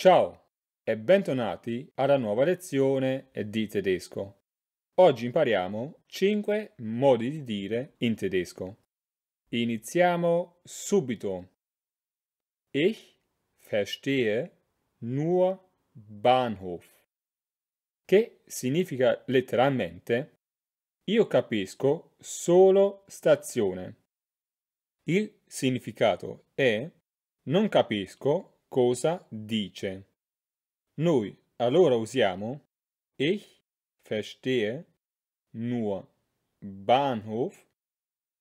Ciao e bentornati alla nuova lezione di tedesco. Oggi impariamo 5 modi di dire in tedesco. Iniziamo subito. Ich verstehe nur Bahnhof, che significa letteralmente io capisco solo stazione. Il significato è non capisco cosa dice. Noi allora usiamo Ich verstehe nur Bahnhof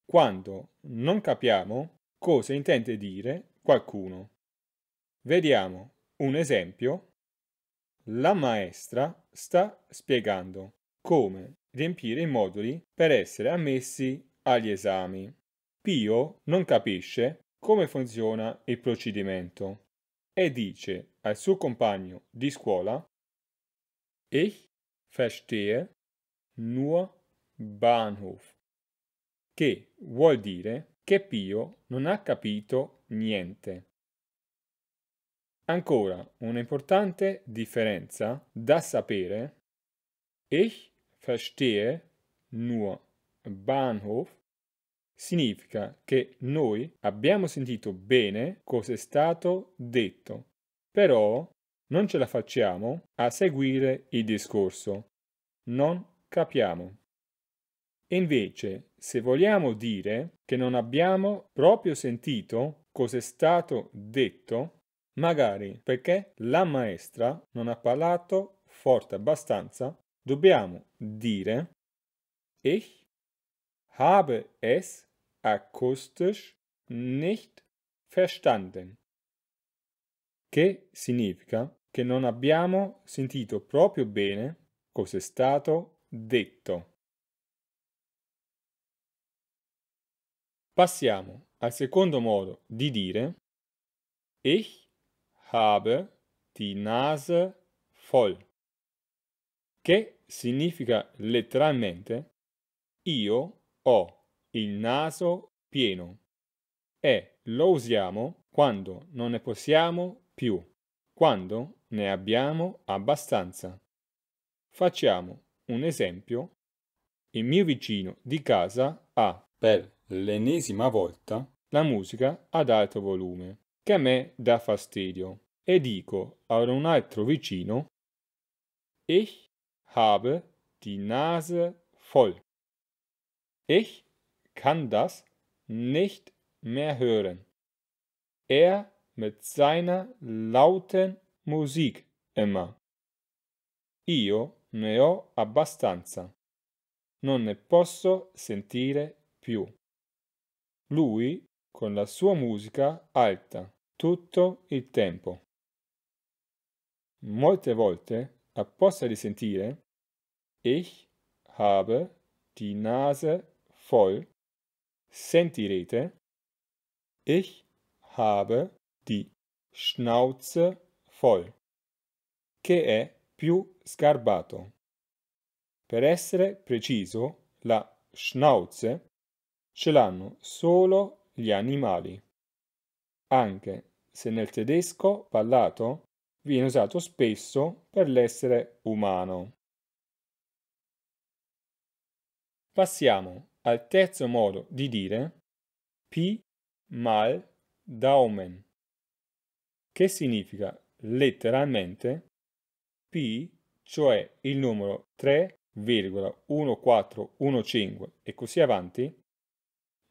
quando non capiamo cosa intende dire qualcuno. Vediamo un esempio. La maestra sta spiegando come riempire i moduli per essere ammessi agli esami. Pio non capisce come funziona il procedimento e dice al suo compagno di scuola Ich verstehe nur Bahnhof, che vuol dire che Pio non ha capito niente. Ancora un'importante differenza da sapere Ich verstehe nur Bahnhof significa che noi abbiamo sentito bene cosa è stato detto, però non ce la facciamo a seguire il discorso, non capiamo. Invece, se vogliamo dire che non abbiamo proprio sentito cosa è stato detto, magari perché la maestra non ha parlato forte abbastanza, dobbiamo dire Ich habe es akustisch nicht verstanden. Che significa che non abbiamo sentito proprio bene cos'è stato detto. Passiamo al secondo modo di dire Ich habe die Nase voll, che significa letteralmente io ho il naso pieno e lo usiamo quando non ne possiamo più, quando ne abbiamo abbastanza. Facciamo un esempio. Il mio vicino di casa ha per l'ennesima volta la musica ad alto volume, che a me dà fastidio, e dico ad un altro vicino Ich habe die Nase voll. Ich kann das nicht mehr hören. Er mit seiner lauten Musik immer. Io ne ho abbastanza. Non ne posso sentire più. Lui con la sua musica alta tutto il tempo. Molte volte, apposta di sentire, ich habe die Nase voll sentirete, ich habe die Schnauze voll, che è più sgarbato. Per essere preciso, la schnauze ce l'hanno solo gli animali, anche se nel tedesco parlato viene usato spesso per l'essere umano. Passiamo al terzo modo di dire Pi mal Daumen, che significa letteralmente Pi, cioè il numero 3,1415 e così avanti,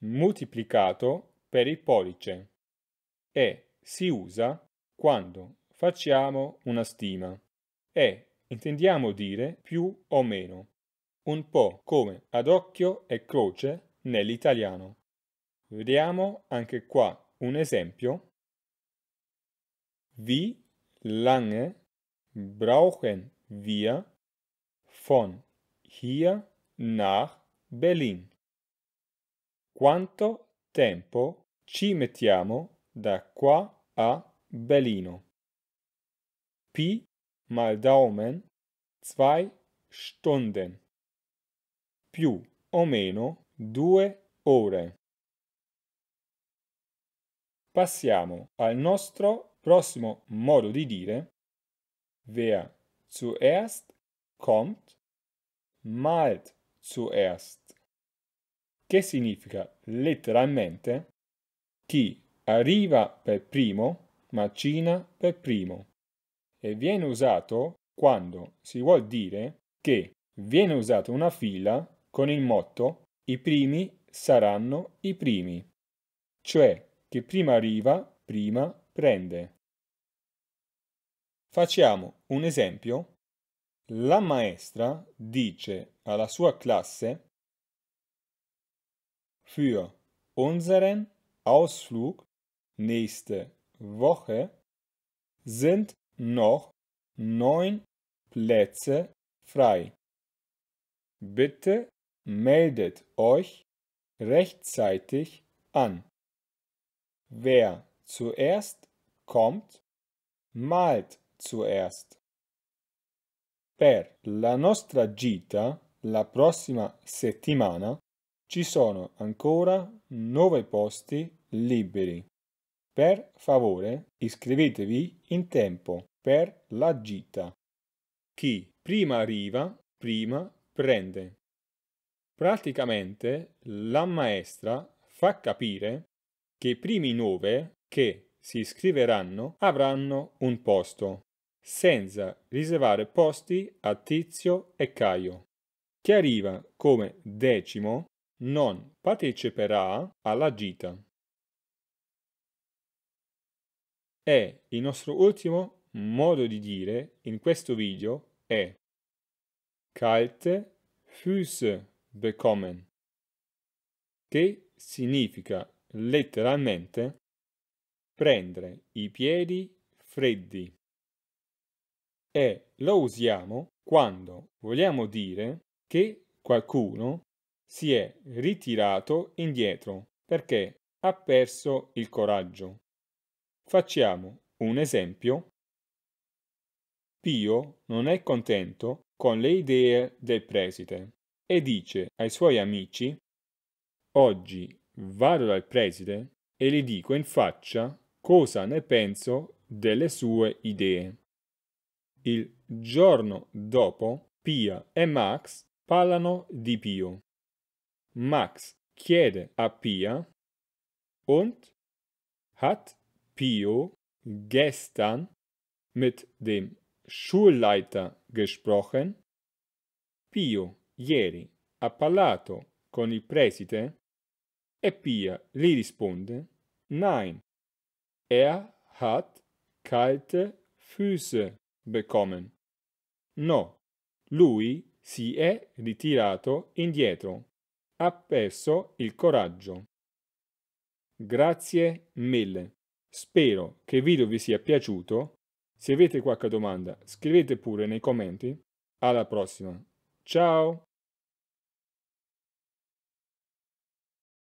moltiplicato per il pollice e si usa quando facciamo una stima e intendiamo dire più o meno un po' come ad occhio e croce nell'italiano. Vediamo anche qua un esempio. Wie lange brauchen wir von hier nach Berlin? Quanto tempo ci mettiamo da qua a Berlino? Pi mal Daumen zwei Stunden più o meno due ore. Passiamo al nostro prossimo modo di dire wer zuerst kommt, malt zuerst, che significa letteralmente chi arriva per primo macina per primo e viene usato quando si vuol dire che viene usata una fila con il motto I primi saranno i primi, cioè chi prima arriva, prima prende. Facciamo un esempio. La maestra dice alla sua classe Für unseren Ausflug nächste Woche sind noch neun Plätze frei. Bitte meldet euch rechtzeitig an. Wer zuerst kommt, malt zuerst. Per la nostra gita, la prossima settimana, ci sono ancora nove posti liberi. Per favore iscrivetevi in tempo per la gita. Chi prima arriva, prima prende. Praticamente la maestra fa capire che i primi nove che si iscriveranno avranno un posto, senza riservare posti a Tizio e Caio. Chi arriva come decimo non parteciperà alla gita. E il nostro ultimo modo di dire in questo video è Kalte Füße bekommen, che significa letteralmente prendere i piedi freddi e lo usiamo quando vogliamo dire che qualcuno si è ritirato indietro perché ha perso il coraggio. Facciamo un esempio. Pio non è contento con le idee del preside e dice ai suoi amici Oggi vado dal preside e gli dico in faccia cosa ne penso delle sue idee. Il giorno dopo Pia e Max parlano di Pio. Max chiede a Pia Und hat Pio gestern mit dem Schulleiter gesprochen? Pio ieri ha parlato con il preside? E Pia gli risponde, nein, er hat kalte Füße bekommen. No, lui si è ritirato indietro, ha perso il coraggio. Grazie mille. Spero che il video vi sia piaciuto. Se avete qualche domanda scrivete pure nei commenti. Alla prossima. Ciao!